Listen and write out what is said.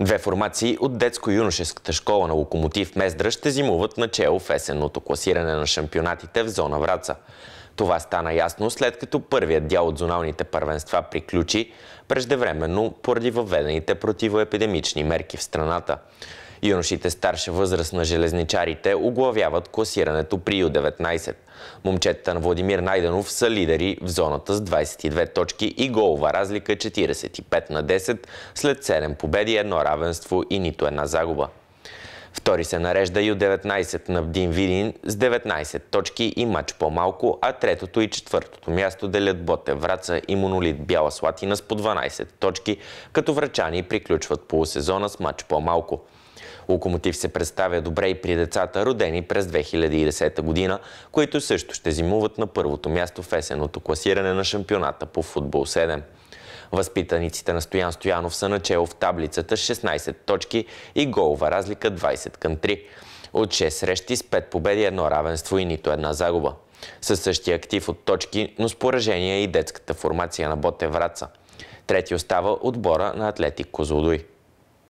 Две формации от детско-юношеската школа на Локомотив Мездра ще зимуват начало в есенното класиране на шампионатите в зона Враца. Това стана ясно след като първият дял от зоналните първенства приключи преждевременно поради въведените противоепидемични мерки в страната. Юношите старша възраст на железничарите оглавяват класирането при Ю-19. Момчетата на Владимир Найденов са лидери в зоната с 22 точки и голова разлика 45 е на 10 след 7 победи, едно равенство и нито една загуба. Втори се нарежда Ю-19 на Бдин Видин с 19 точки и матч по-малко, а третото и четвъртото място делят Боте Враца и Монолит Бяла Слатина с по 12 точки, като врачани приключват полусезона с матч по-малко. Локомотив се представя добре и при децата, родени през 2010 година, които също ще зимуват на първото място в есеното класиране на шампионата по футбол 7. Възпитаниците на Стоян Стоянов са начало в таблицата 16 точки и голова разлика 20 към 3. От 6 срещи с 5 победи, едно равенство и нито една загуба. Със същия актив от точки, но с поражение и детската формация на Боте Враца. Трети остава отбора на Атлетик Козлодуй.